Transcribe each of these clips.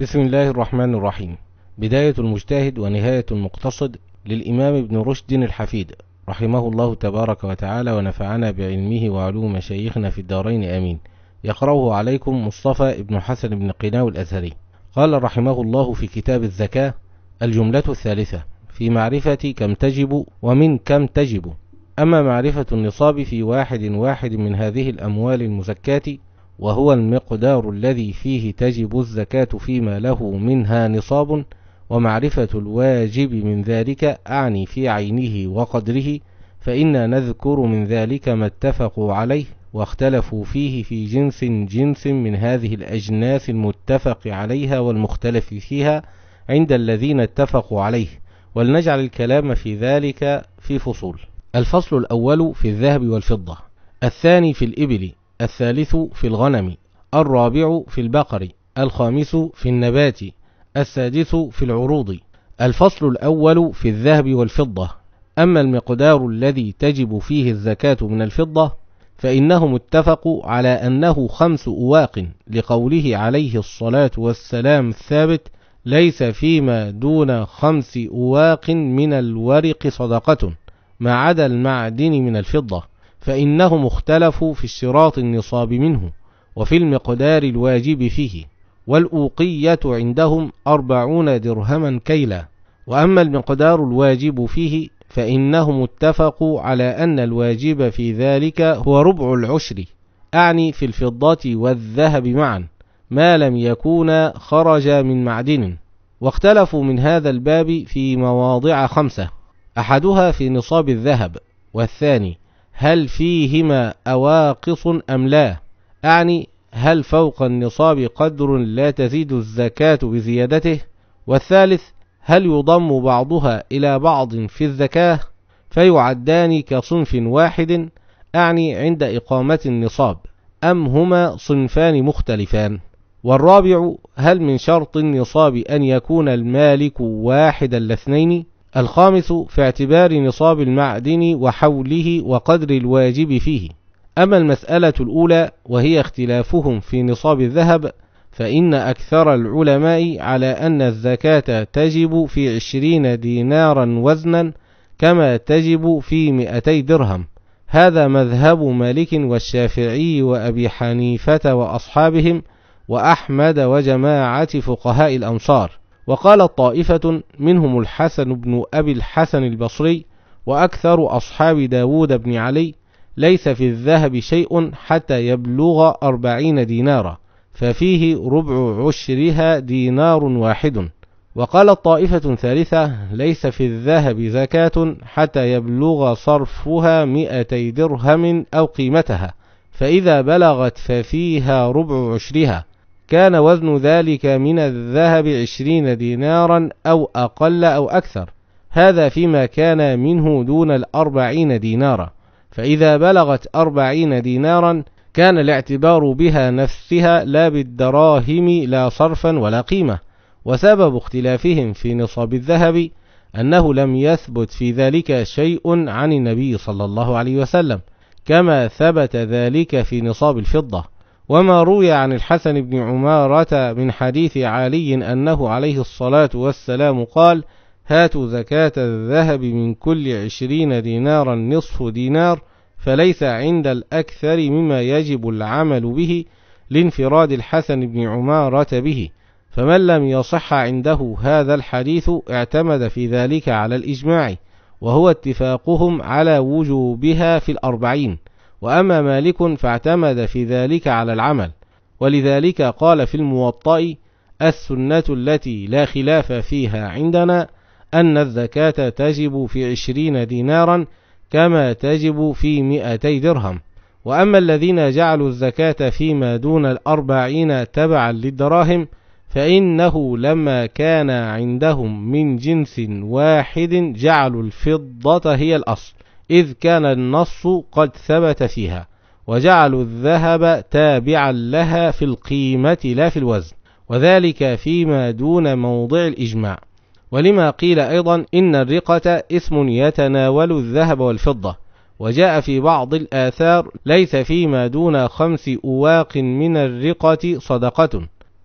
بسم الله الرحمن الرحيم بداية المجتهد ونهاية المقتصد للإمام ابن رشد الحفيد رحمه الله تبارك وتعالى ونفعنا بعلمه وعلوم مشايخنا في الدارين آمين يقرأه عليكم مصطفى ابن حسن بن قناو الأثري قال رحمه الله في كتاب الزكاة الجملة الثالثة في معرفة كم تجب ومن كم تجب أما معرفة النصاب في واحد واحد من هذه الأموال المزكاة وهو المقدار الذي فيه تجب الزكاة فيما له منها نصاب ومعرفة الواجب من ذلك أعني في عينه وقدره فإنا نذكر من ذلك ما اتفقوا عليه واختلفوا فيه في جنس جنس من هذه الأجناس المتفق عليها والمختلف فيها عند الذين اتفقوا عليه ولنجعل الكلام في ذلك في فصول الفصل الأول في الذهب والفضة الثاني في الإبل الثالث في الغنم الرابع في البقر الخامس في النبات السادس في العروض الفصل الأول في الذهب والفضة أما المقدار الذي تجب فيه الزكاة من الفضة فإنهم اتفقوا على أنه خمس أواق لقوله عليه الصلاة والسلام الثابت ليس فيما دون خمس أواق من الورق صدقة ما عدا المعدن من الفضة فإنهم اختلفوا في الشراط النصاب منه وفي المقدار الواجب فيه والأوقية عندهم أربعون درهما كيلا وأما المقدار الواجب فيه فإنهم اتفقوا على أن الواجب في ذلك هو ربع العشر أعني في الفضة والذهب معا ما لم يكون خرج من معدن واختلفوا من هذا الباب في مواضع خمسة أحدها في نصاب الذهب والثاني هل فيهما أواقص أم لا أعني هل فوق النصاب قدر لا تزيد الزكاة بزيادته والثالث هل يضم بعضها إلى بعض في الزكاة فيعدان كصنف واحد أعني عند إقامة النصاب أم هما صنفان مختلفان والرابع هل من شرط النصاب أن يكون المالك واحدا لاثنين الخامس في اعتبار نصاب المعدن وحوله وقدر الواجب فيه أما المسألة الأولى وهي اختلافهم في نصاب الذهب فإن أكثر العلماء على أن الزكاة تجب في عشرين دينارا وزنا كما تجب في مئتي درهم هذا مذهب مالك والشافعي وأبي حنيفة وأصحابهم وأحمد وجماعة فقهاء الأمصار وقال طائفة منهم الحسن بن أبي الحسن البصري وأكثر أصحاب داود بن علي ليس في الذهب شيء حتى يبلغ أربعين دينارا ففيه ربع عشرها دينار واحد وقال طائفة ثالثة ليس في الذهب زكاة حتى يبلغ صرفها مئتي درهم أو قيمتها فإذا بلغت ففيها ربع عشرها كان وزن ذلك من الذهب عشرين دينارا أو أقل أو أكثر هذا فيما كان منه دون الأربعين دينارا فإذا بلغت أربعين دينارا كان الاعتبار بها نفسها لا بالدراهم لا صرفا ولا قيمة وسبب اختلافهم في نصاب الذهب أنه لم يثبت في ذلك شيء عن النبي صلى الله عليه وسلم كما ثبت ذلك في نصاب الفضة وما روي عن الحسن بن عمارة من حديث علي أنه عليه الصلاة والسلام قال هاتوا زكاة الذهب من كل عشرين دينارا نصف دينار فليس عند الأكثر مما يجب العمل به لانفراد الحسن بن عمارة به فمن لم يصح عنده هذا الحديث اعتمد في ذلك على الإجماع وهو اتفاقهم على وجوبها في الأربعين وأما مالك فاعتمد في ذلك على العمل ولذلك قال في الموطأ السنة التي لا خلاف فيها عندنا أن الزكاة تجب في عشرين دينارا كما تجب في مئتي درهم وأما الذين جعلوا الزكاة فيما دون الأربعين تبعا للدراهم فإنه لما كان عندهم من جنس واحد جعلوا الفضة هي الأصل إذ كان النص قد ثبت فيها وجعلوا الذهب تابعا لها في القيمة لا في الوزن وذلك فيما دون موضع الإجماع ولما قيل أيضا إن الرقة اسم يتناول الذهب والفضة وجاء في بعض الآثار ليس فيما دون خمس أواق من الرقة صدقة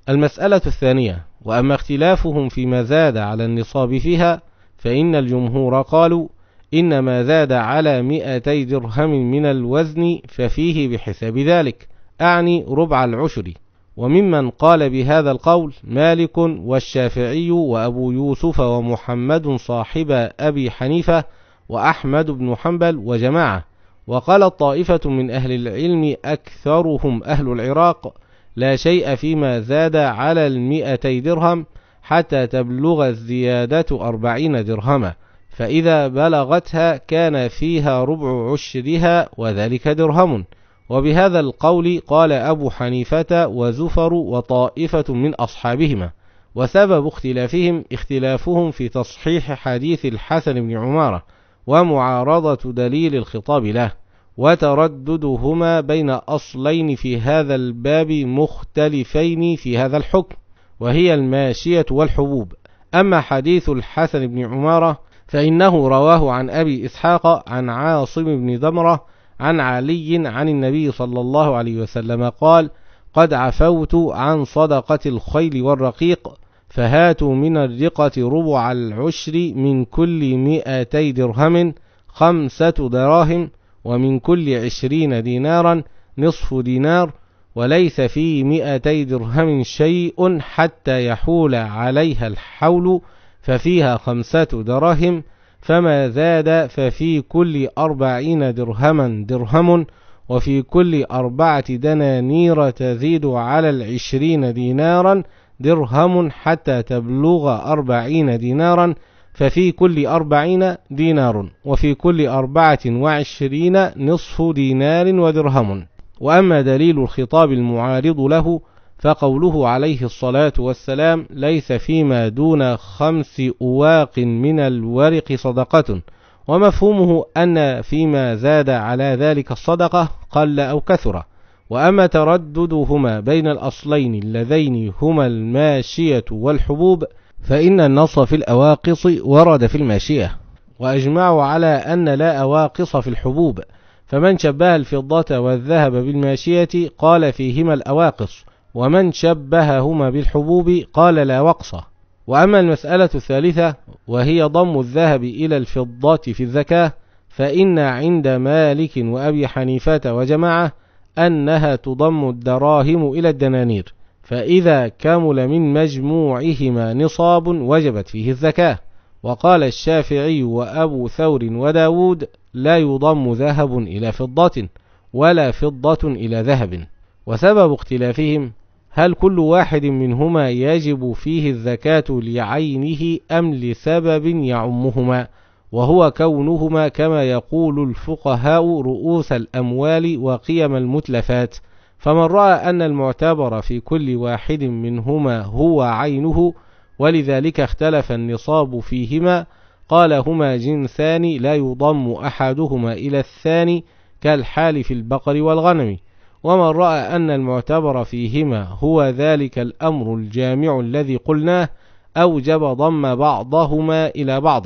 المسألة الثانية وأما اختلافهم فيما زاد على النصاب فيها فإن الجمهور قالوا إنما زاد على مئتي درهم من الوزن ففيه بحساب ذلك أعني ربع العشر وممن قال بهذا القول مالك والشافعي وأبو يوسف ومحمد صاحب أبي حنيفة وأحمد بن حنبل وجماعة وقال طائفة من أهل العلم أكثرهم أهل العراق لا شيء فيما زاد على المئتي درهم حتى تبلغ الزيادة أربعين درهما فإذا بلغتها كان فيها ربع عشرها وذلك درهم وبهذا القول قال أبو حنيفة وزفر وطائفة من أصحابهما وسبب اختلافهم اختلافهم في تصحيح حديث الحسن بن عمارة ومعارضة دليل الخطاب له وترددهما بين أصلين في هذا الباب مختلفين في هذا الحكم وهي الماشية والحبوب أما حديث الحسن بن عمارة فإنه رواه عن أبي إسحاق عن عاصم بن ذمرة عن علي عن النبي صلى الله عليه وسلم قال قد عفوت عن صدقة الخيل والرقيق فهاتوا من الرقة ربع العشر من كل مئتي درهم خمسة دراهم ومن كل عشرين دينارا نصف دينار وليس في مئتي درهم شيء حتى يحول عليها الحول ففيها خمسة دراهم فما زاد ففي كل أربعين درهما درهم وفي كل أربعة دنانير تزيد على العشرين دينارا درهم حتى تبلغ أربعين دينارا ففي كل أربعين دينار وفي كل أربعة وعشرين نصف دينار ودرهم وأما دليل الخطاب المعارض له فقوله عليه الصلاة والسلام ليس فيما دون خمس أواق من الورق صدقة ومفهومه أن فيما زاد على ذلك الصدقة قل أو كثر وأما ترددهما بين الأصلين اللذين هما الماشية والحبوب فإن النص في الأواقص ورد في الماشية وأجمعوا على أن لا أواقص في الحبوب فمن شبه الفضة والذهب بالماشية قال فيهما الأواقص ومن شبههما بالحبوب قال لا وقصة وأما المسألة الثالثة وهي ضم الذهب إلى الفضة في الزكاة فإن عند مالك وأبي حنيفة وجماعة أنها تضم الدراهم إلى الدنانير فإذا كمل من مجموعهما نصاب وجبت فيه الزكاة وقال الشافعي وأبو ثور وداود لا يضم ذهب إلى فضة ولا فضة إلى ذهب وسبب اختلافهم هل كل واحد منهما يجب فيه الزكاة لعينه أم لسبب يعمهما وهو كونهما كما يقول الفقهاء رؤوس الأموال وقيم المتلفات فمن رأى أن المعتبر في كل واحد منهما هو عينه ولذلك اختلف النصاب فيهما قال هما جنسان لا يضم أحدهما إلى الثاني كالحال في البقر والغنم ومن رأى أن المعتبر فيهما هو ذلك الأمر الجامع الذي قلناه أوجب ضم بعضهما إلى بعض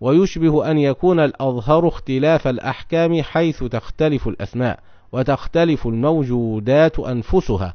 ويشبه أن يكون الأظهر اختلاف الأحكام حيث تختلف الأسماء وتختلف الموجودات أنفسها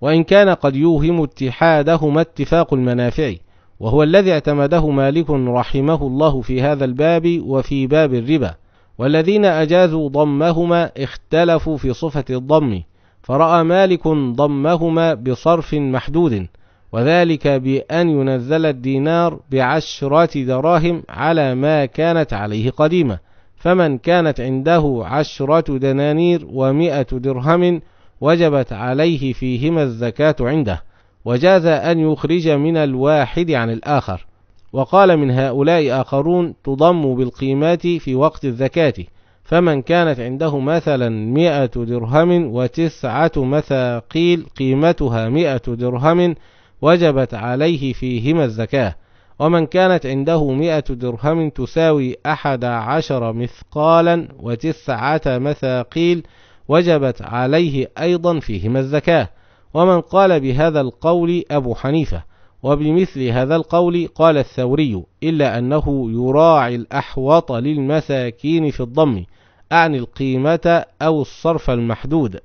وإن كان قد يوهم اتحادهما اتفاق المنافع وهو الذي اعتمده مالك رحمه الله في هذا الباب وفي باب الربا والذين أجازوا ضمهما اختلفوا في صفة الضم فرأى مالك ضمهما بصرف محدود وذلك بأن ينزل الدينار بعشرة دراهم على ما كانت عليه قديمة فمن كانت عنده عشرة دنانير ومائة درهم وجبت عليه فيهما الزكاة عنده وجاز أن يخرج من الواحد عن الآخر وقال من هؤلاء آخرون تضم بالقيمات في وقت الزكاة فمن كانت عنده مثلا مئة درهم وتسعة مثاقيل قيمتها مئة درهم وجبت عليه فيهما الزكاة ومن كانت عنده مئة درهم تساوي أحد عشر مثقالا وتسعة مثاقيل وجبت عليه أيضا فيهما الزكاة ومن قال بهذا القول أبو حنيفة وبمثل هذا القول قال الثوري إلا أنه يراعي الأحوط للمساكين في الضم أعني القيمة أو الصرف المحدود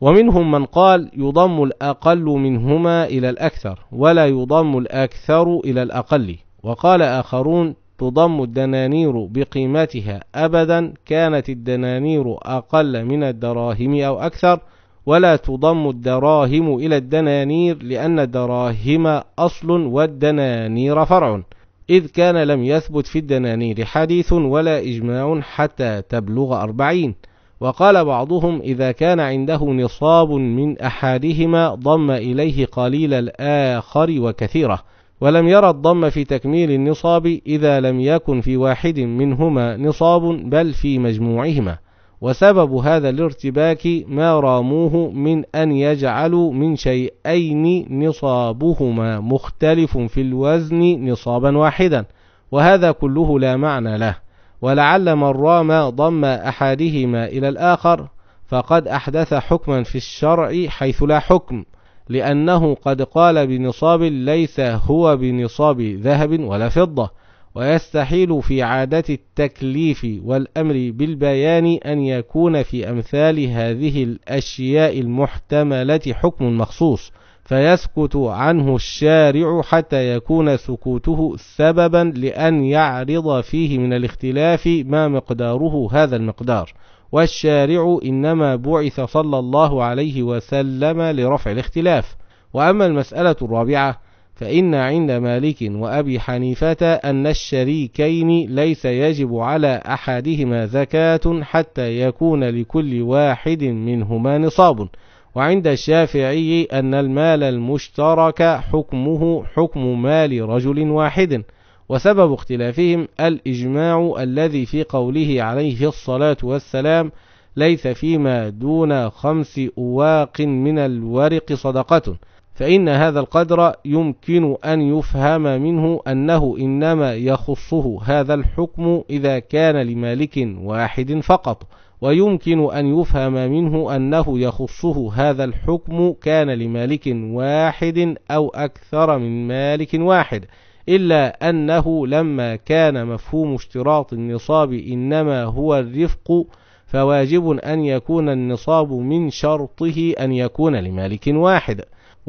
ومنهم من قال يضم الأقل منهما إلى الأكثر ولا يضم الأكثر إلى الأقل وقال آخرون تضم الدنانير بقيمتها أبدا كانت الدنانير أقل من الدراهم أو أكثر ولا تضم الدراهم إلى الدنانير لأن الدراهم أصل والدنانير فرع إذ كان لم يثبت في الدنانير حديث ولا إجماع حتى تبلغ أربعين وقال بعضهم إذا كان عنده نصاب من أحدهما ضم إليه قليل الآخر وكثيره ولم يرى الضم في تكميل النصاب إذا لم يكن في واحد منهما نصاب بل في مجموعهما وسبب هذا الارتباك ما راموه من أن يجعلوا من شيئين نصابهما مختلف في الوزن نصابا واحدا وهذا كله لا معنى له ولعل من رام ضم أحدهما إلى الآخر فقد أحدث حكما في الشرع حيث لا حكم لأنه قد قال بنصاب ليس هو بنصاب ذهب ولا فضة ويستحيل في عادة التكليف والأمر بالبيان أن يكون في أمثال هذه الأشياء المحتملة حكم مخصوص فيسكت عنه الشارع حتى يكون سكوته سببا لأن يعرض فيه من الاختلاف ما مقداره هذا المقدار والشارع إنما بعث صلى الله عليه وسلم لرفع الاختلاف وأما المسألة الرابعة فإن عند مالك وأبي حنيفة أن الشريكين ليس يجب على أحدهما زكاة حتى يكون لكل واحد منهما نصاب وعند الشافعي أن المال المشترك حكمه حكم مال رجل واحد وسبب اختلافهم الإجماع الذي في قوله عليه الصلاة والسلام ليس فيما دون خمس أواق من الورق صدقة فإن هذا القدر يمكن أن يفهم منه أنه إنما يخصه هذا الحكم إذا كان لمالك واحد فقط ويمكن أن يفهم منه أنه يخصه هذا الحكم كان لمالك واحد أو أكثر من مالك واحد إلا أنه لما كان مفهوم اشتراط النصاب إنما هو الرفق فواجب أن يكون النصاب من شرطه أن يكون لمالك واحد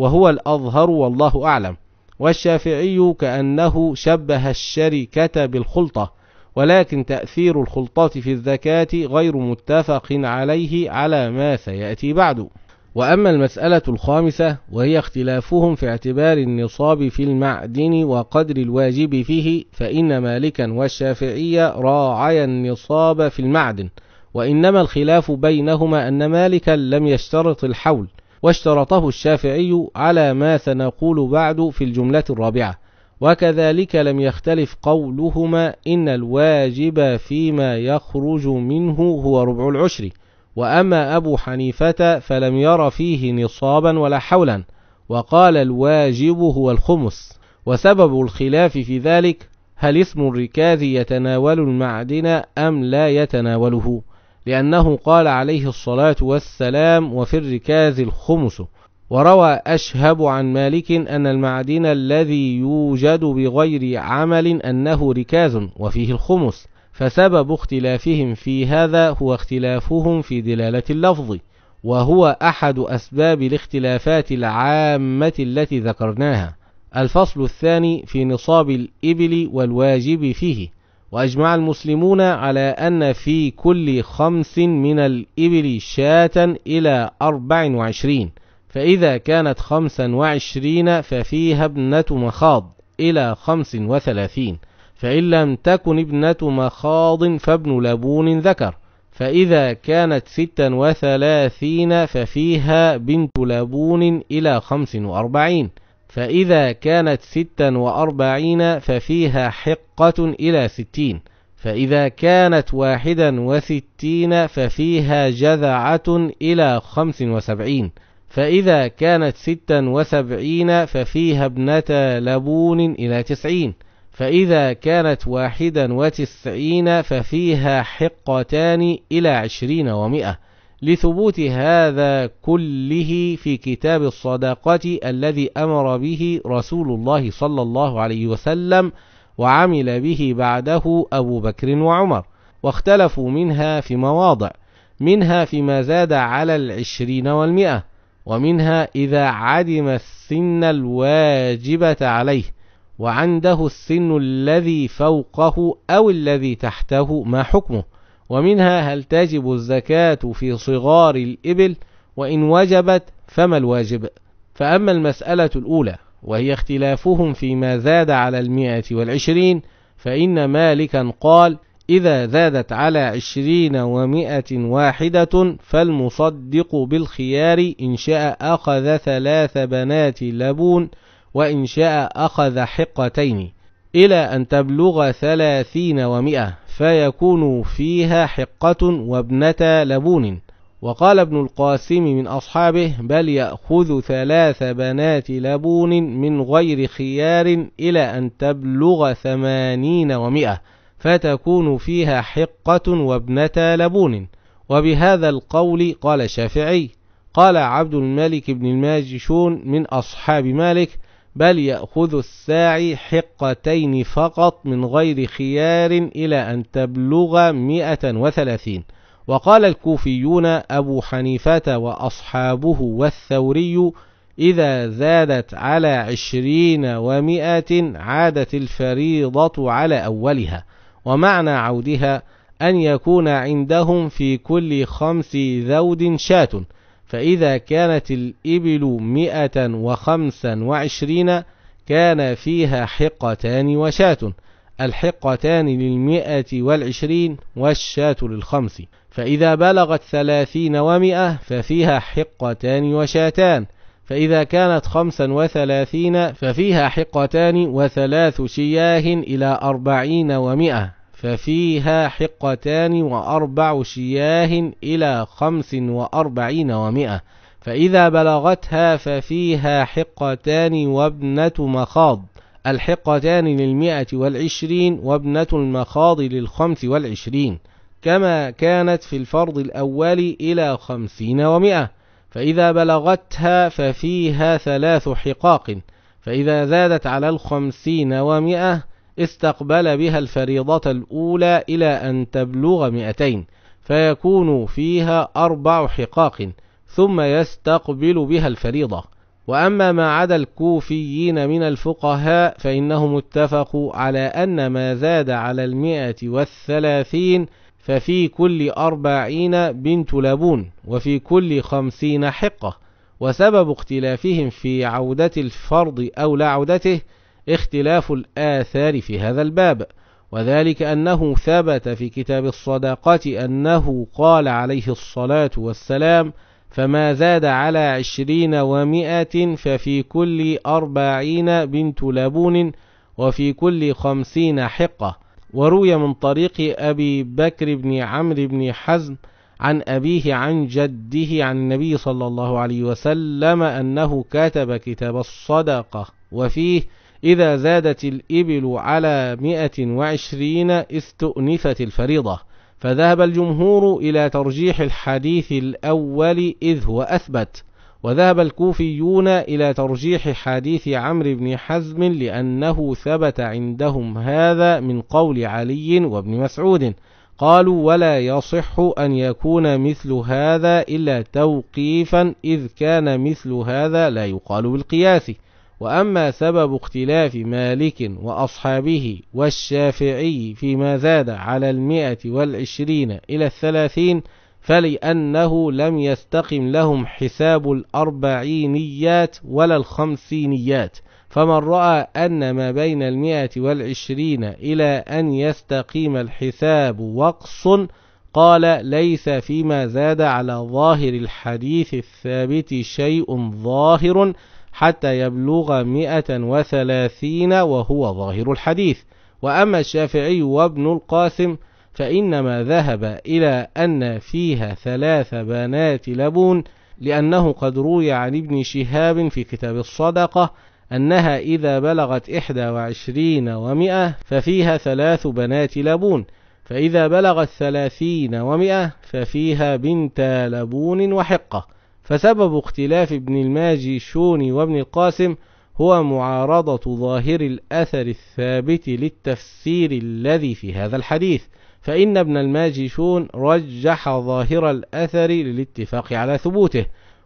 وهو الأظهر والله أعلم والشافعي كأنه شبه الشركة بالخلطة ولكن تأثير الخلطة في الذكاة غير متفق عليه على ما سيأتي بعد وأما المسألة الخامسة وهي اختلافهم في اعتبار النصاب في المعدن وقدر الواجب فيه فإن مالكا والشافعية راعيا النصاب في المعدن وإنما الخلاف بينهما أن مالكا لم يشترط الحول واشترطه الشافعي على ما سنقول بعد في الجملة الرابعة وكذلك لم يختلف قولهما إن الواجب فيما يخرج منه هو ربع العشر وأما أبو حنيفة فلم ير فيه نصابا ولا حولا وقال الواجب هو الخمس وسبب الخلاف في ذلك هل اسم الركاز يتناول المعدن أم لا يتناوله لأنه قال عليه الصلاة والسلام وفي الركاز الخمس وروى أشهب عن مالك أن المعدن الذي يوجد بغير عمل أنه ركاز وفيه الخمس فسبب اختلافهم في هذا هو اختلافهم في دلالة اللفظ وهو أحد أسباب الاختلافات العامة التي ذكرناها الفصل الثاني في نصاب الإبل والواجب فيه وأجمع المسلمون على أن في كل خمس من الإبل شاة إلى أربع وعشرين فإذا كانت خمسا وعشرين ففيها ابنة مخاض إلى خمس وثلاثين فإن لم تكن ابنة مخاض فابن لبون ذكر فإذا كانت ستا وثلاثين ففيها بنت لبون إلى خمس وأربعين فإذا كانت ستا وأربعين ففيها حقة إلى ستين فإذا كانت واحدا وستين ففيها جذعة إلى خمس وسبعين فإذا كانت ستا وسبعين ففيها ابنة لبون إلى تسعين فإذا كانت واحدا وتسعين ففيها حقتان إلى عشرين ومئة لثبوت هذا كله في كتاب الصداقة الذي أمر به رسول الله صلى الله عليه وسلم وعمل به بعده أبو بكر وعمر واختلفوا منها في مواضع منها فيما زاد على العشرين والمئة ومنها إذا عدم السن الواجبة عليه وعنده السن الذي فوقه أو الذي تحته ما حكمه ومنها هل تجب الزكاة في صغار الإبل وإن وجبت فما الواجب فأما المسألة الأولى وهي اختلافهم فيما زاد على المئة والعشرين فإن مالكا قال إذا زادت على عشرين ومئة واحدة فالمصدق بالخيار إن شاء أخذ ثلاث بنات لبون وإن شاء أخذ حقتين إلى أن تبلغ ثلاثين ومئة فيكون فيها حقة وابنة لبون وقال ابن القاسم من أصحابه بل يأخذ ثلاث بنات لبون من غير خيار إلى أن تبلغ ثمانين ومئة فتكون فيها حقة وابنة لبون وبهذا القول قال الشافعي قال عبد الملك بن الماجشون من أصحاب مالك بل يأخذ الساعي حقتين فقط من غير خيار إلى أن تبلغ مئة وثلاثين وقال الكوفيون أبو حنيفة وأصحابه والثوري إذا زادت على عشرين ومائة عادت الفريضة على أولها ومعنى عودها أن يكون عندهم في كل خمس ذود شاة فإذا كانت الإبل مئة وخمسا وعشرين كان فيها حقتان وشاة الحقتان للمئة والعشرين والشاة للخمس فإذا بلغت ثلاثين ومئة ففيها حقتان وشاتان فإذا كانت خمسا وثلاثين ففيها حقتان وثلاث شياه إلى أربعين ومئة ففيها حقتان وأربع شياه إلى خمس وأربعين ومئة فإذا بلغتها ففيها حقتان وابنة مخاض الحقتان للمئة والعشرين وابنة المخاض للخمس والعشرين كما كانت في الفرض الأول إلى خمسين ومئة فإذا بلغتها ففيها ثلاث حقاق فإذا زادت على الخمسين ومئة استقبل بها الفريضة الأولى إلى أن تبلغ مئتين فيكون فيها أربع حقاق ثم يستقبل بها الفريضة وأما ما عدا الكوفيين من الفقهاء فإنهم اتفقوا على أن ما زاد على المئة والثلاثين ففي كل أربعين بنت لبون وفي كل خمسين حقة وسبب اختلافهم في عودة الفرض أو لا عودته اختلاف الآثار في هذا الباب وذلك أنه ثبت في كتاب الصداقات أنه قال عليه الصلاة والسلام فما زاد على عشرين ومائة ففي كل أربعين بنت لبون وفي كل خمسين حقة وروي من طريق أبي بكر بن عمرو بن حزم عن أبيه عن جده عن النبي صلى الله عليه وسلم أنه كتب كتاب الصدقة وفيه إذا زادت الإبل على 120 استؤنفت الفريضة فذهب الجمهور إلى ترجيح الحديث الأول إذ هو أثبت وذهب الكوفيون إلى ترجيح حديث عمرو بن حزم لأنه ثبت عندهم هذا من قول علي وابن مسعود قالوا ولا يصح أن يكون مثل هذا إلا توقيفا إذ كان مثل هذا لا يقال بالقياس وأما سبب اختلاف مالك وأصحابه والشافعي فيما زاد على المئة والعشرين إلى الثلاثين فلأنه لم يستقم لهم حساب الأربعينيات ولا الخمسينيات فمن رأى أن ما بين المئة والعشرين إلى أن يستقيم الحساب وقص قال ليس فيما زاد على ظاهر الحديث الثابت شيء ظاهر حتى يبلغ مئة وثلاثين وهو ظاهر الحديث وأما الشافعي وابن القاسم فإنما ذهب إلى أن فيها ثلاث بنات لبون لأنه قد روي عن ابن شهاب في كتاب الصدقة أنها إذا بلغت إحدى وعشرين ومئة ففيها ثلاث بنات لبون فإذا بلغت ثلاثين ومئة ففيها بنت لبون وحقة فسبب اختلاف ابن الماجي شوني وابن القاسم هو معارضة ظاهر الأثر الثابت للتفسير الذي في هذا الحديث فإن ابن الماجي شون رجح ظاهر الأثر للاتفاق على ثبوته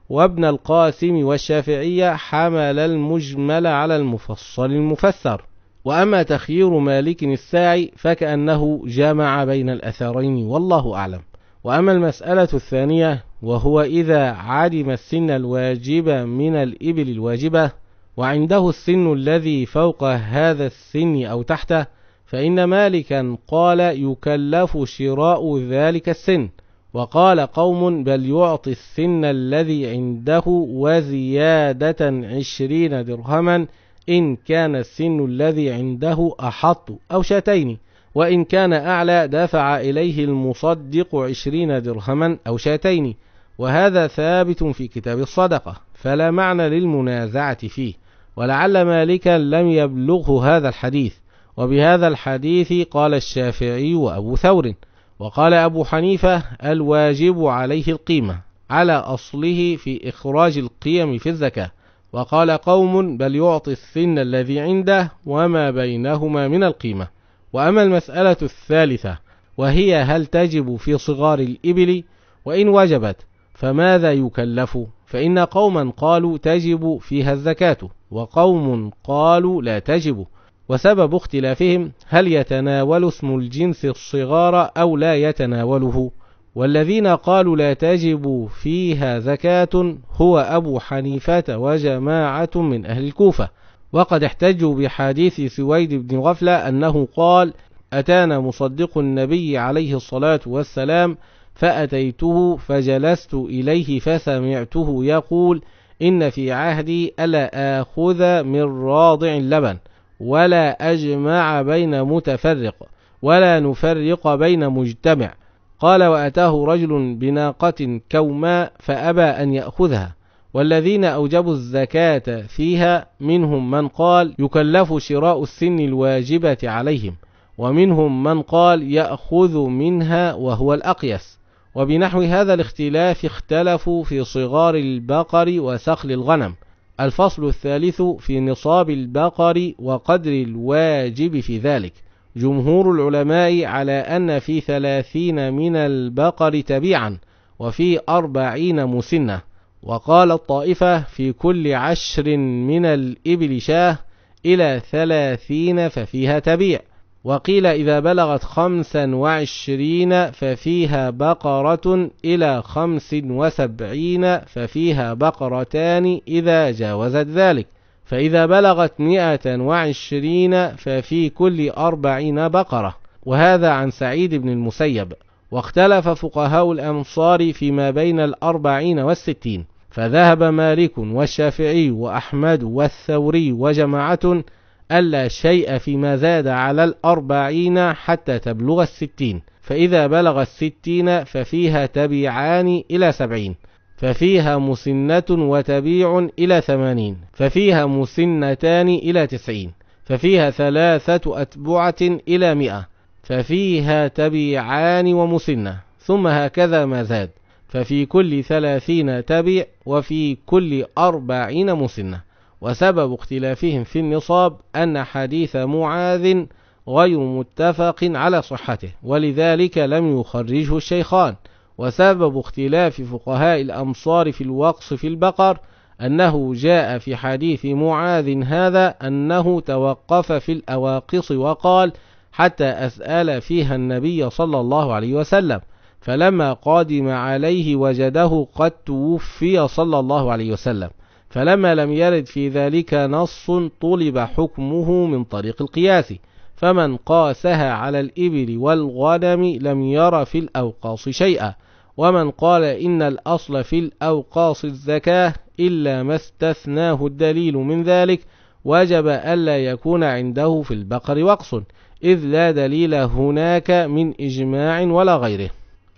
وابن القاسم والشافعية حمل المجمل على المفصل المفسر وأما تخيير مالك الساعي فكأنه جمع بين الأثرين والله أعلم وأما المسألة الثانية وهو إذا علم السن الواجب من الإبل الواجبة وعنده السن الذي فوق هذا السن أو تحته فإن مالكا قال يكلف شراء ذلك السن وقال قوم بل يعطي السن الذي عنده وزيادة عشرين درهما إن كان السن الذي عنده أحط أو شاتين وإن كان أعلى دفع إليه المصدق عشرين درهما أو شاتين وهذا ثابت في كتاب الصدقة فلا معنى للمنازعة فيه ولعل مالكا لم يبلغه هذا الحديث وبهذا الحديث قال الشافعي وأبو ثور وقال أبو حنيفة الواجب عليه القيمة على أصله في إخراج القيم في الزكاة وقال قوم بل يعطي السن الذي عنده وما بينهما من القيمة وأما المسألة الثالثة وهي هل تجب في صغار الإبل وإن وجبت فماذا يكلف فإن قوما قالوا تجب فيها الزكاة وقوم قالوا لا تجب وسبب اختلافهم هل يتناول اسم الجنس الصغار أو لا يتناوله والذين قالوا لا تجب فيها زكاة هو أبو حنيفة وجماعة من أهل الكوفة وقد احتجوا بحديث سويد بن غفلة أنه قال أتانا مصدق النبي عليه الصلاة والسلام فأتيته فجلست إليه فسمعته يقول إن في عهدي ألا آخذ من راضع لبن ولا أجمع بين متفرق ولا نفرق بين مجتمع قال وأتاه رجل بناقة كوما فأبى أن يأخذها والذين أوجبوا الزكاة فيها منهم من قال يكلف شراء السن الواجبة عليهم ومنهم من قال يأخذ منها وهو الأقيس وبنحو هذا الاختلاف اختلفوا في صغار البقر وثقل الغنم الفصل الثالث في نصاب البقر وقدر الواجب في ذلك جمهور العلماء على أن في ثلاثين من البقر تبيعا وفي أربعين مسنة وقال الطائفة في كل عشر من الإبل شاه إلى ثلاثين ففيها تبيع وقيل إذا بلغت خمسا وعشرين ففيها بقرة إلى خمس وسبعين ففيها بقرتان إذا جاوزت ذلك فإذا بلغت مئة وعشرين ففي كل أربعين بقرة وهذا عن سعيد بن المسيب واختلف فقهاء الأمصار فيما بين الأربعين والستين فذهب مالك والشافعي وأحمد والثوري وجماعة ألا شيء فيما زاد على الأربعين حتى تبلغ الستين فإذا بلغ الستين ففيها تبيعان إلى سبعين ففيها مسنة وتبيع إلى ثمانين ففيها مسنتان إلى تسعين ففيها ثلاثة أتبعة إلى مئة ففيها تبيعان ومسنة ثم هكذا ما زاد ففي كل ثلاثين تبيع وفي كل أربعين مسنة وسبب اختلافهم في النصاب أن حديث معاذ غير متفق على صحته ولذلك لم يخرجه الشيخان وسبب اختلاف فقهاء الأمصار في الوقص في البقر أنه جاء في حديث معاذ هذا أنه توقف في الأواقص وقال حتى أسأل فيها النبي صلى الله عليه وسلم فلما قادم عليه وجده قد توفي صلى الله عليه وسلم فلما لم يرد في ذلك نص طلب حكمه من طريق القياس فمن قاسها على الإبل والغنم لم ير في الأوقاص شيئا ومن قال إن الأصل في الأوقاص الزكاة إلا ما استثناه الدليل من ذلك وجب ألا يكون عنده في البقر وقص إذ لا دليل هناك من إجماع ولا غيره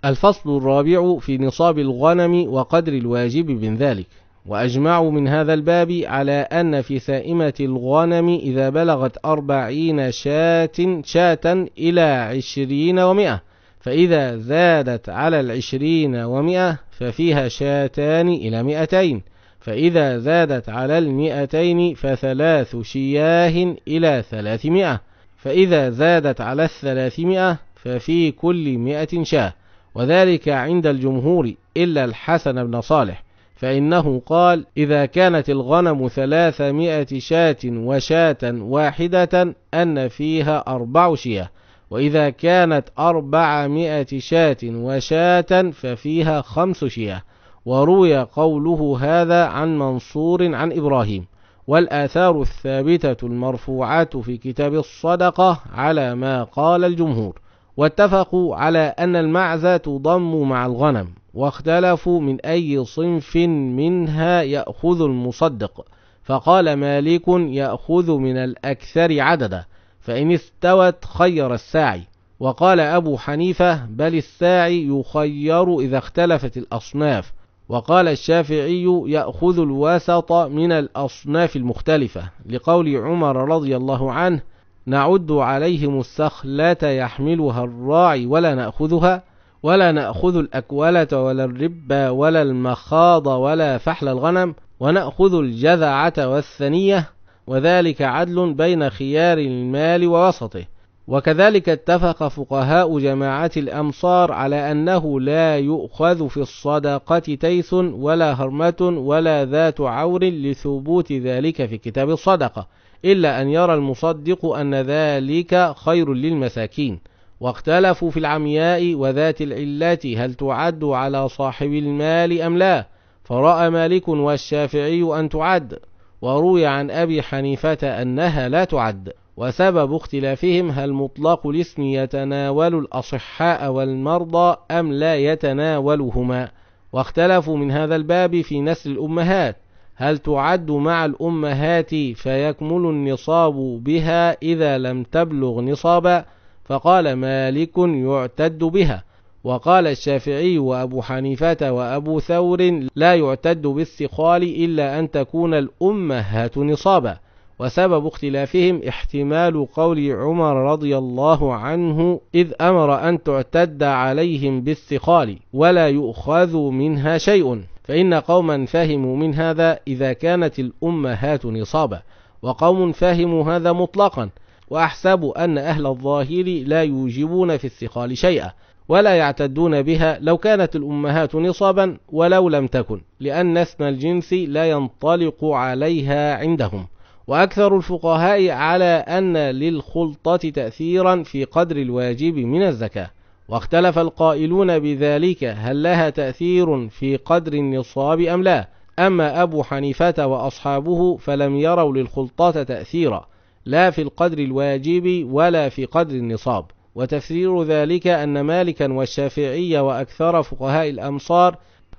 الفصل الرابع في نصاب الغنم وقدر الواجب من ذلك وأجمعوا من هذا الباب على أن في سائمة الغنم إذا بلغت أربعين شاة شاة إلى عشرين ومئة فإذا زادت على العشرين ومئة ففيها شاتان إلى مئتين فإذا زادت على المئتين فثلاث شياه إلى ثلاثمائة فإذا زادت على الثلاثمائة ففي كل مئة شاه وذلك عند الجمهور إلا الحسن بن صالح فإنه قال إذا كانت الغنم ثلاثمائة شاة وشاة واحدة أن فيها أربع شياه وإذا كانت أربعمائة شاة وشاة ففيها خمس شياه وروي قوله هذا عن منصور عن إبراهيم والآثار الثابتة المرفوعة في كتاب الصدقة على ما قال الجمهور واتفقوا على أن المعزة تضم مع الغنم واختلفوا من أي صنف منها يأخذ المصدق فقال مالك يأخذ من الأكثر عددا فإن استوت خير الساعي وقال أبو حنيفة بل الساعي يخير إذا اختلفت الأصناف وقال الشافعي يأخذ الوسط من الأصناف المختلفة لقول عمر رضي الله عنه نعد عليهم السخلة يحملها الراعي ولا نأخذها ولا نأخذ الأكولة ولا الربا ولا المخاض ولا فحل الغنم ونأخذ الجذعة والثنية وذلك عدل بين خيار المال ووسطه وكذلك اتفق فقهاء جماعة الأمصار على أنه لا يؤخذ في الصدقة تيس ولا هرمة ولا ذات عور لثبوت ذلك في كتاب الصدقة إلا أن يرى المصدق أن ذلك خير للمساكين واختلفوا في العمياء وذات العلة هل تعد على صاحب المال أم لا فرأى مالك والشافعي أن تعد وروي عن أبي حنيفة أنها لا تعد وسبب اختلافهم هل مطلق الاسم يتناول الأصحاء والمرضى أم لا يتناولهما واختلفوا من هذا الباب في نسل الأمهات هل تعد مع الأمهات فيكمل النصاب بها إذا لم تبلغ نصابا فقال مالك يعتد بها وقال الشافعي وأبو حنيفة وأبو ثور لا يعتد بالثقال إلا أن تكون الأمهات نصابا وسبب اختلافهم احتمال قول عمر رضي الله عنه إذ أمر أن تعتد عليهم بالثقال ولا يؤخذ منها شيء فإن قوما فهموا من هذا إذا كانت الأمهات نصابا وقوم فهموا هذا مطلقا وأحسب أن أهل الظاهر لا يوجبون في الثقال شيئا ولا يعتدون بها لو كانت الأمهات نصابا ولو لم تكن لأن اسم الجنس لا ينطلق عليها عندهم وأكثر الفقهاء على أن للخلطة تأثيرا في قدر الواجب من الزكاة واختلف القائلون بذلك هل لها تأثير في قدر النصاب أم لا أما أبو حنيفة وأصحابه فلم يروا للخلطة تأثيرا لا في القدر الواجب ولا في قدر النصاب وتفسير ذلك أن مالكا والشافعي وأكثر فقهاء الأمصار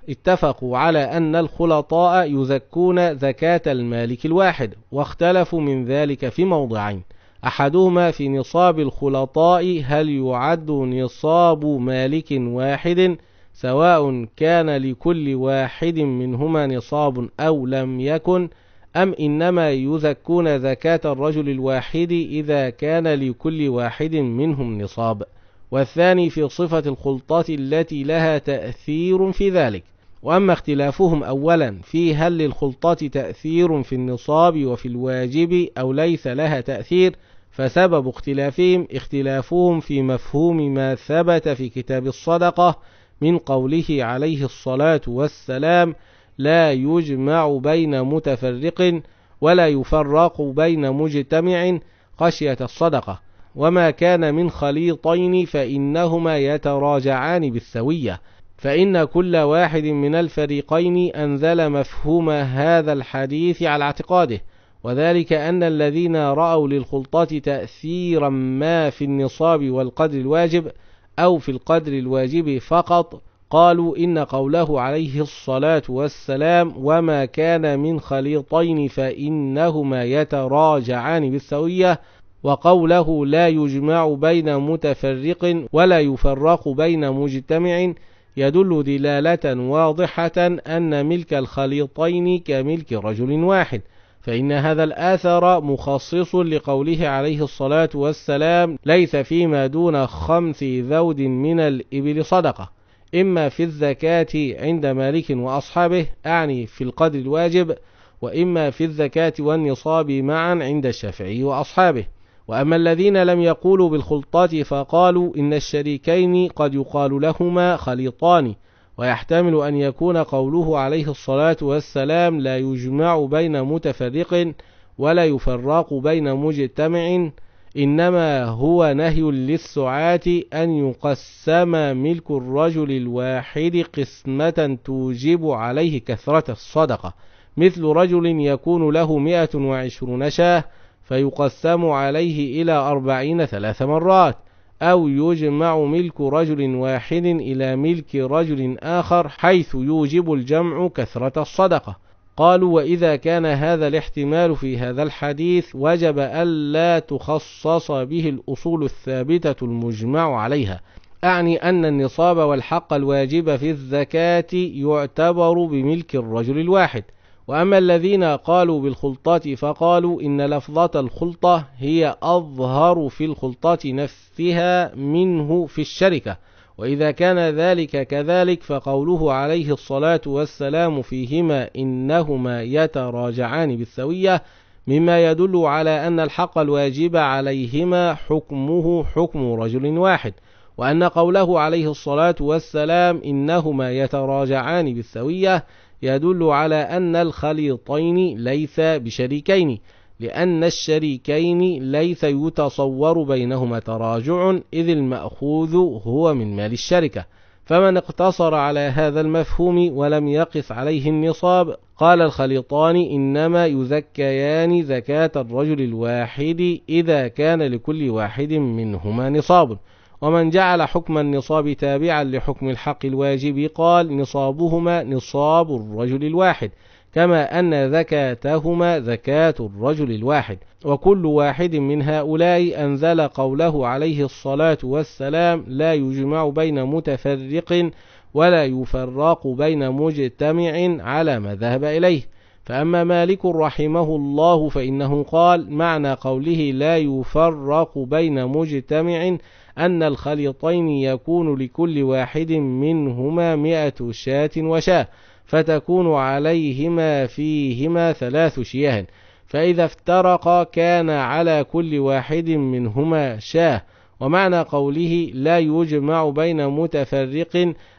اتفقوا على أن الخلطاء يزكون زكاة المالك الواحد واختلفوا من ذلك في موضعين أحدهما في نصاب الخلطاء هل يعد نصاب مالك واحد سواء كان لكل واحد منهما نصاب أو لم يكن أم إنما يزكون زكاة الرجل الواحد إذا كان لكل واحد منهم نصاب والثاني في صفة الخلطات التي لها تأثير في ذلك وأما اختلافهم أولا في هل للخلطات تأثير في النصاب وفي الواجب أو ليس لها تأثير فسبب اختلافهم اختلافهم في مفهوم ما ثبت في كتاب الصدقة من قوله عليه الصلاة والسلام لا يجمع بين متفرق ولا يفرق بين مجتمع خشية الصدقة وما كان من خليطين فإنهما يتراجعان بالسوية فإن كل واحد من الفريقين أنزل مفهوم هذا الحديث على اعتقاده وذلك أن الذين رأوا للخلطة تأثيرا ما في النصاب والقدر الواجب أو في القدر الواجب فقط قالوا إن قوله عليه الصلاة والسلام وما كان من خليطين فإنهما يتراجعان بالسوية وقوله لا يجمع بين متفرق ولا يفرق بين مجتمع يدل دلالة واضحة أن ملك الخليطين كملك رجل واحد فإن هذا الآثر مخصص لقوله عليه الصلاة والسلام ليس فيما دون خمس ذود من الإبل صدقة إما في الزكاة عند مالك وأصحابه أعني في القدر الواجب وإما في الزكاة والنصاب معا عند الشافعي وأصحابه وأما الذين لم يقولوا بالخلطات فقالوا إن الشريكين قد يقال لهما خليطان ويحتمل أن يكون قوله عليه الصلاة والسلام لا يجمع بين متفرق ولا يفرق بين مجتمع إنما هو نهي للسعاة أن يقسم ملك الرجل الواحد قسمة توجب عليه كثرة الصدقة مثل رجل يكون له مئة وعشرون شاه فيقسم عليه إلى أربعين ثلاث مرات أو يجمع ملك رجل واحد إلى ملك رجل آخر حيث يوجب الجمع كثرة الصدقة قالوا وإذا كان هذا الاحتمال في هذا الحديث وجب ألا تخصص به الأصول الثابتة المجمع عليها أعني أن النصاب والحق الواجب في الزكاة يعتبر بملك الرجل الواحد وأما الذين قالوا بالخلطة فقالوا إن لفظة الخلطة هي أظهر في الخلطة نفسها منه في الشركة وإذا كان ذلك كذلك فقوله عليه الصلاة والسلام فيهما إنهما يتراجعان بالسوية مما يدل على أن الحق الواجب عليهما حكمه حكم رجل واحد وأن قوله عليه الصلاة والسلام إنهما يتراجعان بالسوية يدل على أن الخليطين ليس بشريكين لأن الشريكين ليس يتصور بينهما تراجع إذ المأخوذ هو من مال الشركة فمن اقتصر على هذا المفهوم ولم يقف عليه النصاب قال الخليطان إنما يزكيان زكاة الرجل الواحد إذا كان لكل واحد منهما نصاب ومن جعل حكم النصاب تابعا لحكم الحق الواجب قال نصابهما نصاب الرجل الواحد كما أن زكاتهما زكاة الرجل الواحد وكل واحد من هؤلاء أنزل قوله عليه الصلاة والسلام لا يجمع بين متفرق ولا يفرق بين مجتمع على ما ذهب إليه فأما مالك رحمه الله فإنه قال معنى قوله لا يفرق بين مجتمع أن الخليطين يكون لكل واحد منهما مئة شاة وشاه فتكون عليهما فيهما ثلاث شياه فإذا افترقا كان على كل واحد منهما شاه ومعنى قوله لا يجمع بين متفرق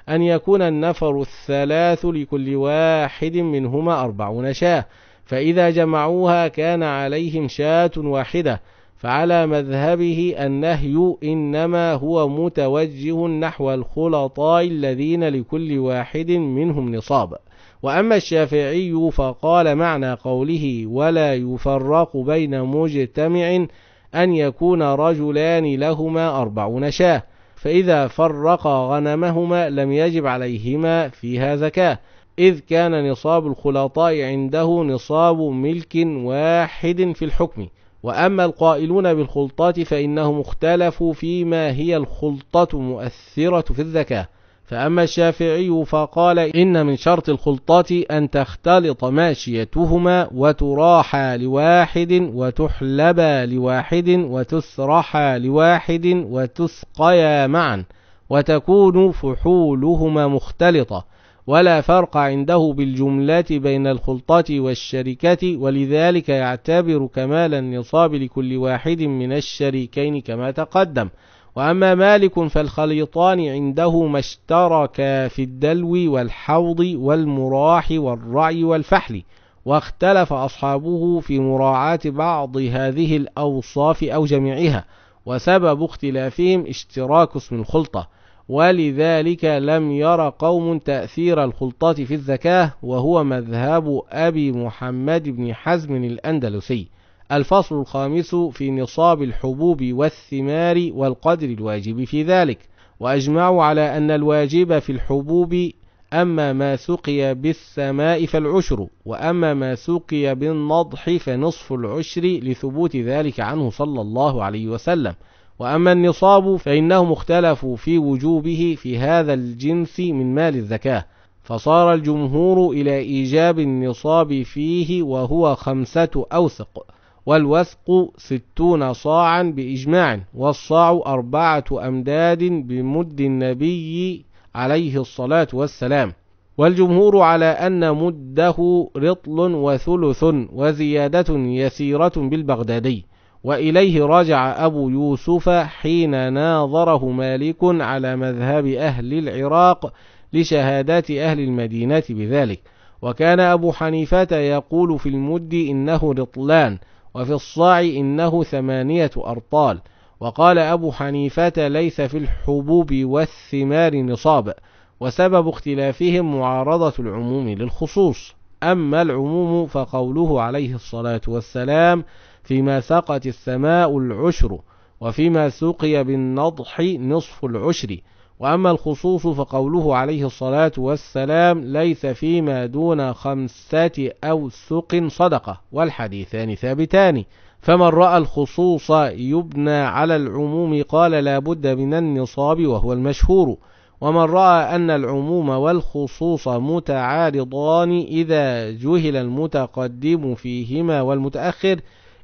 أن يكون النفر الثلاث لكل واحد منهما أربعون شاه فإذا جمعوها كان عليهم شاة واحدة فعلى مذهبه النهي إنما هو متوجه نحو الخلطاء الذين لكل واحد منهم نصاب وأما الشافعي فقال معنى قوله ولا يفرق بين مجتمع أن يكون رجلان لهما أربعون شاه فإذا فرق غنمهما لم يجب عليهما فيها زكاة إذ كان نصاب الخلطاء عنده نصاب ملك واحد في الحكم وأما القائلون بالخلطات فإنهم اختلفوا فيما هي الخلطة مؤثرة في الذكاء فأما الشافعي فقال إن من شرط الخلطات أن تختلط ماشيتهما وتراحى لواحد وتحلبى لواحد وتسرحى لواحد وتسقيا معا وتكون فحولهما مختلطة ولا فرق عنده بالجملة بين الخلطة والشركة ولذلك يعتبر كمال النصاب لكل واحد من الشريكين كما تقدم وأما مالك فالخليطان عنده ما اشتركا في الدلو والحوض والمراح والرعي والفحل واختلف أصحابه في مراعاة بعض هذه الأوصاف أو جميعها وسبب اختلافهم اشتراك اسم الخلطة ولذلك لم ير قوم تأثير الخلطات في الزكاة وهو مذهب أبي محمد بن حزم الأندلسي الفصل الخامس في نصاب الحبوب والثمار والقدر الواجب في ذلك وأجمعوا على أن الواجب في الحبوب أما ما سقي بالسماء فالعشر وأما ما سقي بالنضح فنصف العشر لثبوت ذلك عنه صلى الله عليه وسلم وأما النصاب فإنهم اختلفوا في وجوبه في هذا الجنس من مال الزكاة فصار الجمهور إلى إيجاب النصاب فيه وهو خمسة أوثق والوثق ستون صاعا بإجماع والصاع أربعة أمداد بمد النبي عليه الصلاة والسلام والجمهور على أن مده رطل وثلث وزيادة يسيرة بالبغدادي وإليه رجع أبو يوسف حين ناظره مالك على مذهب أهل العراق لشهادات أهل المدينة بذلك وكان أبو حنيفة يقول في المد إنه رطلان وفي الصاع إنه ثمانية أرطال وقال أبو حنيفة ليس في الحبوب والثمار نصاب وسبب اختلافهم معارضة العموم للخصوص أما العموم فقوله عليه الصلاة والسلام فيما سقت السماء العشر وفيما سقي بالنضح نصف العشر وأما الخصوص فقوله عليه الصلاة والسلام ليس فيما دون خمسة أو سق صدقة والحديثان ثابتان فمن رأى الخصوص يبنى على العموم قال لا بد من النصاب وهو المشهور ومن رأى أن العموم والخصوص متعارضان إذا جهل المتقدم فيهما والمتأخر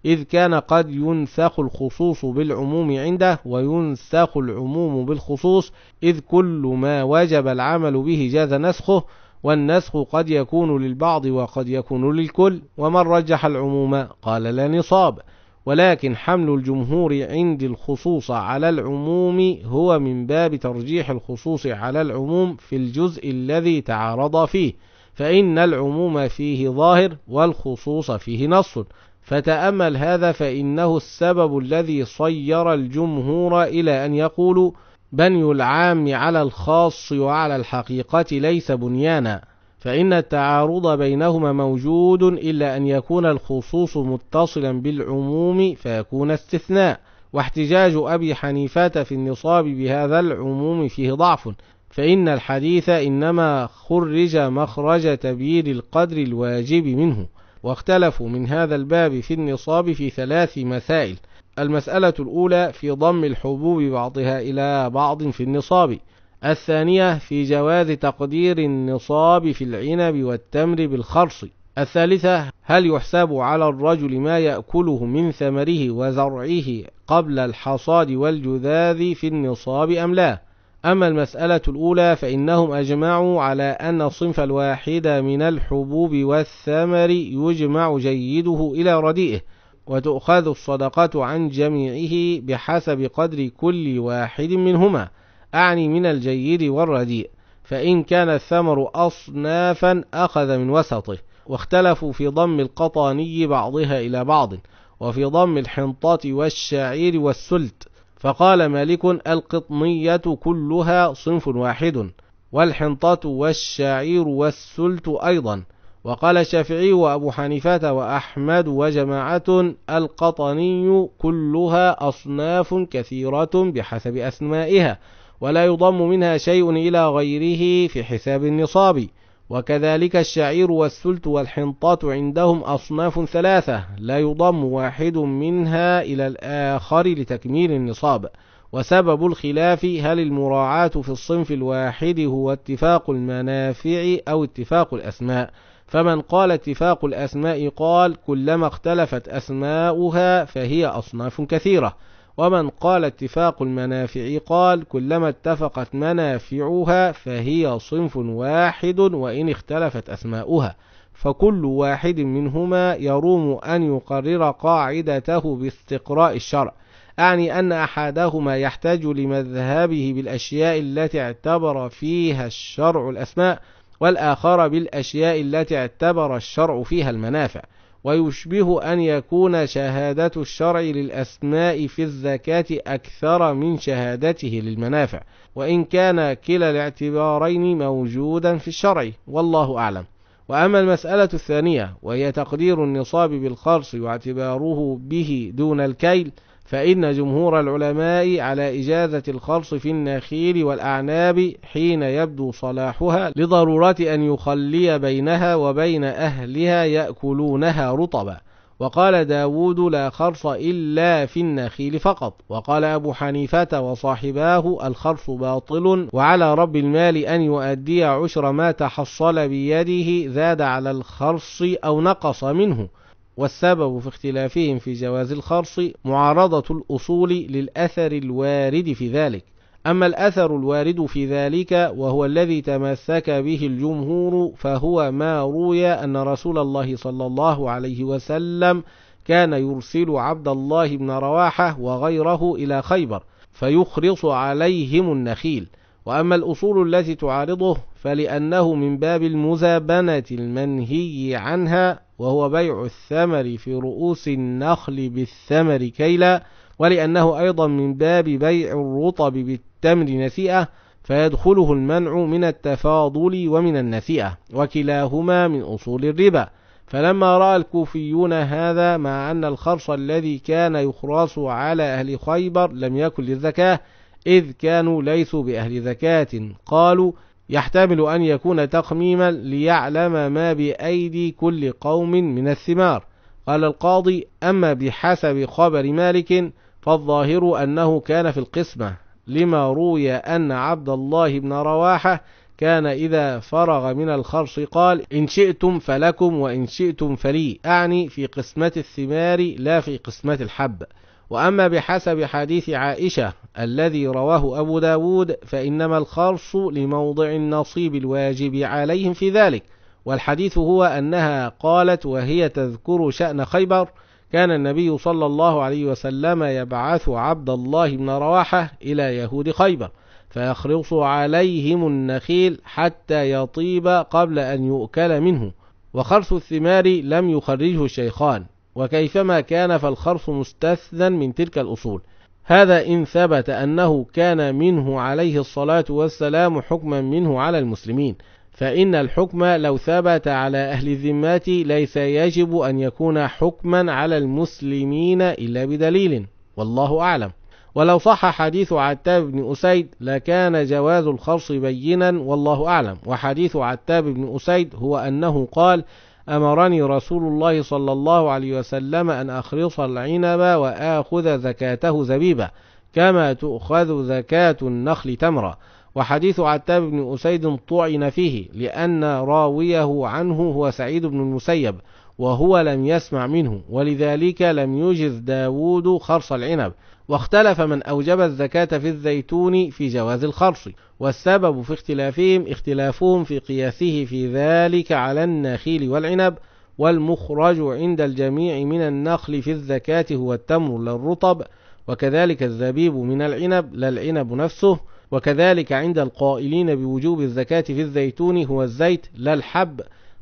إذ كان قد ينسخ الخصوص بالعموم عنده وينسخ العموم بالخصوص إذ كل ما وجب العمل به جاز نسخه والنسخ قد يكون للبعض وقد يكون للكل ومن رجح العموم قال لا نصاب ولكن حمل الجمهور عند الخصوص على العموم هو من باب ترجيح الخصوص على العموم في الجزء الذي تعارض فيه فإن العموم فيه ظاهر والخصوص فيه نص فتأمل هذا فإنه السبب الذي صير الجمهور إلى أن يقولوا بني العام على الخاص وعلى الحقيقة ليس بنيانا فإن التعارض بينهما موجود إلا أن يكون الخصوص متصلا بالعموم فيكون استثناء واحتجاج أبي حنيفة في النصاب بهذا العموم فيه ضعف فإن الحديث إنما خرج مخرج تبيير القدر الواجب منه واختلفوا من هذا الباب في النصاب في ثلاث مسائل المسألة الأولى في ضم الحبوب بعضها إلى بعض في النصاب الثانية في جواز تقدير النصاب في العنب والتمر بالخرص الثالثة هل يحسب على الرجل ما يأكله من ثمره وزرعه قبل الحصاد والجذاذ في النصاب أم لا أما المسألة الأولى فإنهم أجمعوا على أن الصنف الواحد من الحبوب والثمر يجمع جيده إلى رديئه وتؤخذ الصدقة عن جميعه بحسب قدر كل واحد منهما أعني من الجيد والرديء فإن كان الثمر أصنافا أخذ من وسطه واختلفوا في ضم القطاني بعضها إلى بعض وفي ضم الحنطة والشعير والسلت فقال مالك القطنية كلها صنف واحد والحنطة والشعير والسلت أيضا وقال الشافعي وأبو حنيفة وأحمد وجماعة القطني كلها أصناف كثيرة بحسب أسمائها ولا يضم منها شيء إلى غيره في حساب النصاب وكذلك الشعير والسلت والحنطات عندهم أصناف ثلاثة لا يضم واحد منها إلى الآخر لتكميل النصاب وسبب الخلاف هل المراعاة في الصنف الواحد هو اتفاق المنافع أو اتفاق الأسماء فمن قال اتفاق الأسماء قال كلما اختلفت أسماؤها فهي أصناف كثيرة ومن قال اتفاق المنافع قال كلما اتفقت منافعها فهي صنف واحد وإن اختلفت أسماؤها فكل واحد منهما يروم أن يقرر قاعدته باستقراء الشرع أعني أن أحدهما يحتاج لمذهبه بالأشياء التي اعتبر فيها الشرع الأسماء والآخر بالأشياء التي اعتبر الشرع فيها المنافع ويشبه أن يكون شهادة الشرع للأسماء في الزكاة أكثر من شهادته للمنافع وإن كان كلا الاعتبارين موجودا في الشرع والله أعلم وأما المسألة الثانية وهي تقدير النصاب بالخرص واعتباره به دون الكيل فإن جمهور العلماء على إجازة الخرص في النخيل والأعناب حين يبدو صلاحها لضرورة أن يخلي بينها وبين أهلها يأكلونها رطبا وقال داود لا خرص إلا في النخيل فقط وقال أبو حنيفة وصاحباه الخرص باطل وعلى رب المال أن يؤدي عشر ما تحصل بيده زاد على الخرص أو نقص منه والسبب في اختلافهم في جواز الخرص معارضة الأصول للأثر الوارد في ذلك أما الأثر الوارد في ذلك وهو الذي تمسك به الجمهور فهو ما روي أن رسول الله صلى الله عليه وسلم كان يرسل عبد الله بن رواحة وغيره إلى خيبر فيخرص عليهم النخيل وأما الأصول التي تعارضه فلأنه من باب المزابنة المنهي عنها وهو بيع الثمر في رؤوس النخل بالثمر كيلا ولأنه أيضا من باب بيع الرطب بالتمر نسيئة فيدخله المنع من التفاضل ومن النسيئة وكلاهما من أصول الربا فلما رأى الكوفيون هذا مع أن الخرص الذي كان يخرص على أهل خيبر لم يكن للزكاة إذ كانوا ليسوا بأهل زكاة قالوا يحتمل أن يكون تقميما ليعلم ما بأيدي كل قوم من الثمار قال القاضي أما بحسب خبر مالك فالظاهر أنه كان في القسمة لما روي أن عبد الله بن رواحة كان إذا فرغ من الخرش قال إن شئتم فلكم وإن شئتم فلي أعني في قسمة الثمار لا في قسمة الحب وأما بحسب حديث عائشة الذي رواه أبو داود فإنما الخرص لموضع النصيب الواجب عليهم في ذلك والحديث هو أنها قالت وهي تذكر شأن خيبر كان النبي صلى الله عليه وسلم يبعث عبد الله بن رواحة إلى يهود خيبر فيخرص عليهم النخيل حتى يطيب قبل أن يؤكل منه وخرص الثمار لم يخرجه الشيخان وكيفما كان فالخرص مستثنى من تلك الأصول هذا إن ثبت أنه كان منه عليه الصلاة والسلام حكما منه على المسلمين فإن الحكم لو ثبت على أهل الذمات ليس يجب أن يكون حكما على المسلمين إلا بدليل والله أعلم ولو صح حديث عتاب بن أسيد لكان جواز الخرص بينا والله أعلم وحديث عتاب بن أسيد هو أنه قال أمرني رسول الله صلى الله عليه وسلم أن أخلص العنب وآخذ زكاته زبيبة كما تؤخذ زكاة النخل تمرة وحديث عتاب بن أسيد طعن فيه لأن راويه عنه هو سعيد بن المسيب وهو لم يسمع منه ولذلك لم يجز داود خرص العنب واختلف من أوجب الزكاة في الزيتون في جواز الخرص والسبب في اختلافهم اختلافهم في قياسه في ذلك على النخيل والعنب والمخرج عند الجميع من النخل في الزكاة هو التمر لا الرطب وكذلك الزبيب من العنب لا العنب نفسه وكذلك عند القائلين بوجوب الزكاة في الزيتون هو الزيت لا الحب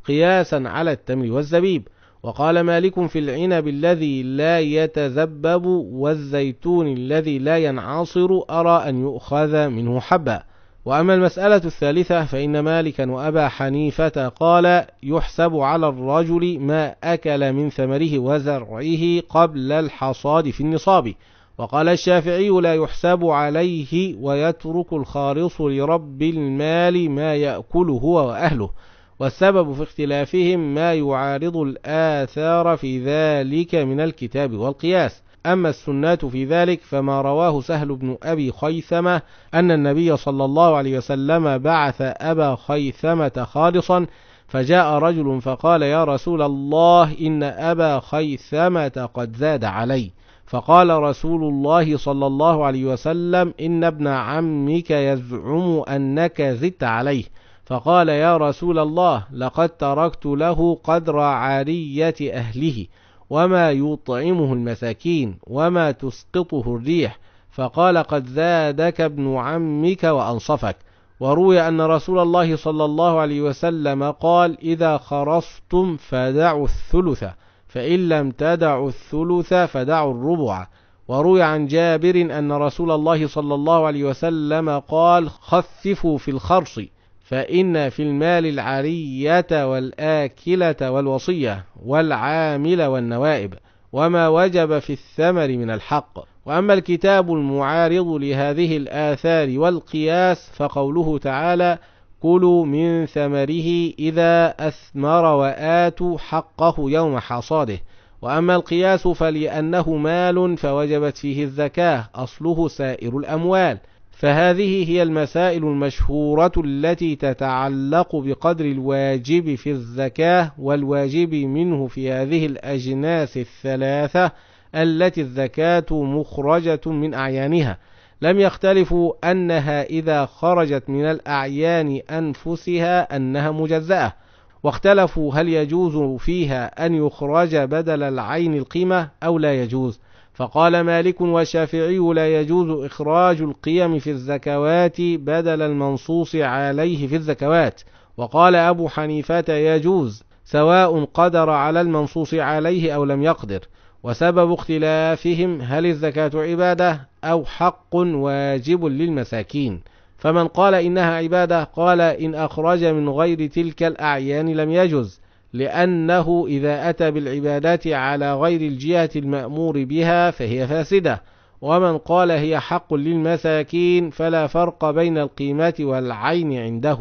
قياسا على التمر والزبيب وقال مالك في العنب الذي لا يتذبب والزيتون الذي لا ينعصر أرى أن يؤخذ منه حبا وأما المسألة الثالثة فإن مالكا وأبا حنيفة قال يحسب على الرجل ما أكل من ثمره وزرعه قبل الحصاد في النصاب وقال الشافعي لا يحسب عليه ويترك الخالص لرب المال ما يأكله هو وأهله والسبب في اختلافهم ما يعارض الآثار في ذلك من الكتاب والقياس أما السنات في ذلك فما رواه سهل بن أبي خيثمة أن النبي صلى الله عليه وسلم بعث أبا خيثمة خالصا فجاء رجل فقال يا رسول الله إن أبا خيثمة قد زاد علي فقال رسول الله صلى الله عليه وسلم إن ابن عمك يزعم أنك زدت عليه فقال يا رسول الله لقد تركت له قدر عارية أهله وما يطعمه المساكين وما تسقطه الريح فقال قد زادك ابن عمك وأنصفك وروي أن رسول الله صلى الله عليه وسلم قال إذا خرصتم فدعوا الثلث فإن لم تدعوا الثلث فدعوا الربع وروي عن جابر أن رسول الله صلى الله عليه وسلم قال خففوا في الخرص فإن في المال العرية والآكلة والوصية والعامل والنوائب وما وجب في الثمر من الحق وأما الكتاب المعارض لهذه الآثار والقياس فقوله تعالى كلوا من ثمره إذا أثمر وآتوا حقه يوم حصاده وأما القياس فلأنه مال فوجبت فيه الزكاة أصله سائر الأموال فهذه هي المسائل المشهورة التي تتعلق بقدر الواجب في الزكاة والواجب منه في هذه الأجناس الثلاثة التي الزكاة مخرجة من أعيانها لم يختلفوا أنها إذا خرجت من الأعيان أنفسها أنها مجزأة واختلفوا هل يجوز فيها أن يخرج بدل العين القيمة أو لا يجوز فقال مالك والشافعي لا يجوز إخراج القيم في الزكوات بدل المنصوص عليه في الزكوات وقال أبو حنيفة يجوز سواء قدر على المنصوص عليه أو لم يقدر وسبب اختلافهم هل الزكاة عبادة أو حق واجب للمساكين فمن قال إنها عبادة قال إن أخرج من غير تلك الأعيان لم يجز لأنه إذا أتى بالعبادات على غير الجهة المأمور بها فهي فاسدة ومن قال هي حق للمساكين فلا فرق بين القيمة والعين عنده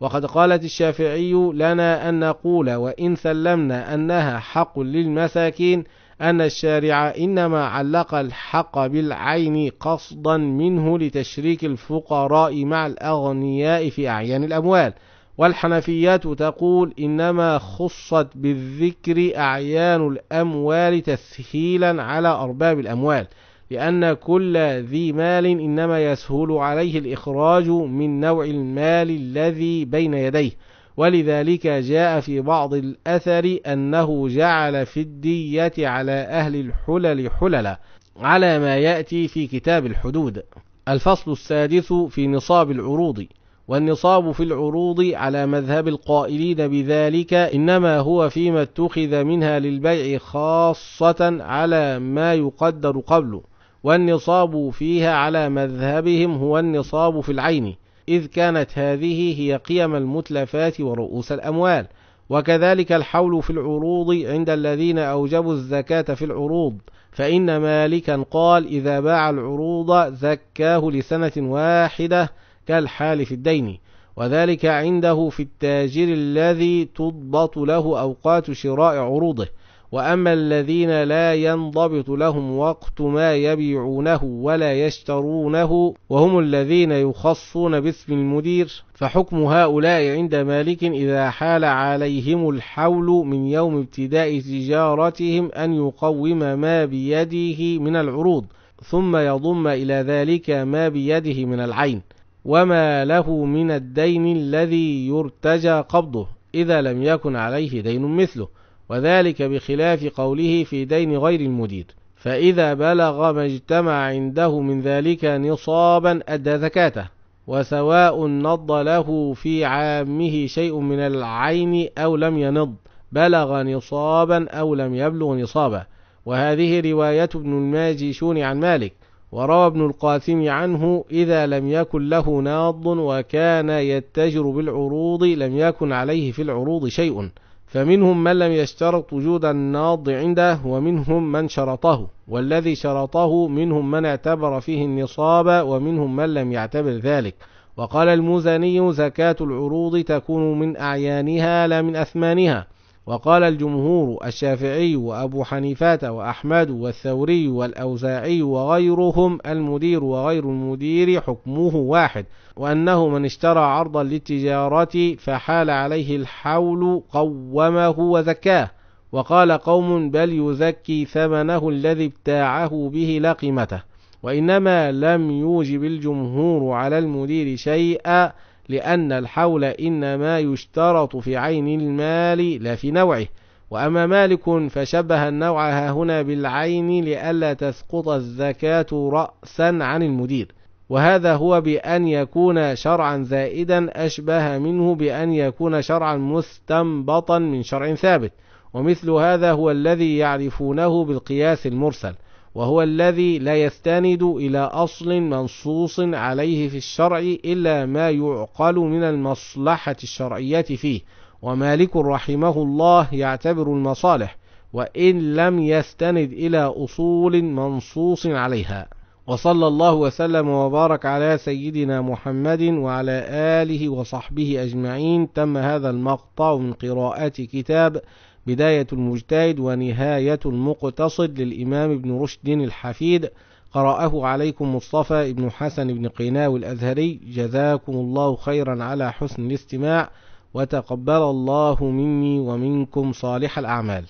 وقد قالت الشافعي لنا أن نقول وإن سلمنا أنها حق للمساكين أن الشارع إنما علق الحق بالعين قصدا منه لتشريك الفقراء مع الأغنياء في أعيان الأموال والحنفيات تقول إنما خصت بالذكر أعيان الأموال تسهيلا على أرباب الأموال لأن كل ذي مال إنما يسهل عليه الإخراج من نوع المال الذي بين يديه ولذلك جاء في بعض الأثر أنه جعل في الدية على أهل الحلل حللا على ما يأتي في كتاب الحدود الفصل السادس في نصاب العروض والنصاب في العروض على مذهب القائلين بذلك إنما هو فيما اتخذ منها للبيع خاصة على ما يقدر قبله والنصاب فيها على مذهبهم هو النصاب في العين إذ كانت هذه هي قيم المتلفات ورؤوس الأموال وكذلك الحول في العروض عند الذين أوجبوا الزكاة في العروض فإن مالكا قال إذا باع العروض زكاه لسنة واحدة كالحال في الدين وذلك عنده في التاجر الذي تضبط له أوقات شراء عروضه وأما الذين لا ينضبط لهم وقت ما يبيعونه ولا يشترونه وهم الذين يخصون باسم المدير فحكم هؤلاء عند مالك إذا حال عليهم الحول من يوم ابتداء تجارتهم أن يقوم ما بيده من العروض ثم يضم إلى ذلك ما بيده من العين وما له من الدين الذي يرتجى قبضه إذا لم يكن عليه دين مثله وذلك بخلاف قوله في دين غير المدير فإذا بلغ ما اجتمع عنده من ذلك نصابا أدى زكاته وسواء نض له في عامه شيء من العين أو لم ينض بلغ نصابا أو لم يبلغ نصابا وهذه رواية ابن الماجشون عن مالك وروى ابن القاسم عنه إذا لم يكن له ناض وكان يتجر بالعروض لم يكن عليه في العروض شيء فمنهم من لم يشترط وجود الناض عنده ومنهم من شرطه والذي شرطه منهم من اعتبر فيه النصاب ومنهم من لم يعتبر ذلك وقال المزني زكاة العروض تكون من أعيانها لا من أثمانها وقال الجمهور الشافعي وأبو حنيفة وأحمد والثوري والأوزاعي وغيرهم المدير وغير المدير حكمه واحد وأنه من اشترى عرضا للتجارة فحال عليه الحول قومه وزكاه وقال قوم بل يزكي ثمنه الذي ابتاعه به لا قيمته وإنما لم يوجب الجمهور على المدير شيئا لأن الحول إنما يشترط في عين المال لا في نوعه وأما مالك فشبه النوع هنا بالعين لئلا تسقط الزكاة رأسا عن المدير وهذا هو بأن يكون شرعا زائدا أشبه منه بأن يكون شرعا مستنبطا من شرع ثابت ومثل هذا هو الذي يعرفونه بالقياس المرسل وهو الذي لا يستند إلى أصل منصوص عليه في الشرع إلا ما يعقل من المصلحة الشرعية فيه ومالك رحمه الله يعتبر المصالح وإن لم يستند إلى أصول منصوص عليها وصلى الله وسلم وبارك على سيدنا محمد وعلى آله وصحبه أجمعين تم هذا المقطع من قراءات كتاب بداية المجتهد ونهاية المقتصد للإمام ابن رشد الحفيد قرأه عليكم مصطفى ابن حسن بن قيناو الأزهري جزاكم الله خيرا على حسن الاستماع وتقبل الله مني ومنكم صالح الأعمال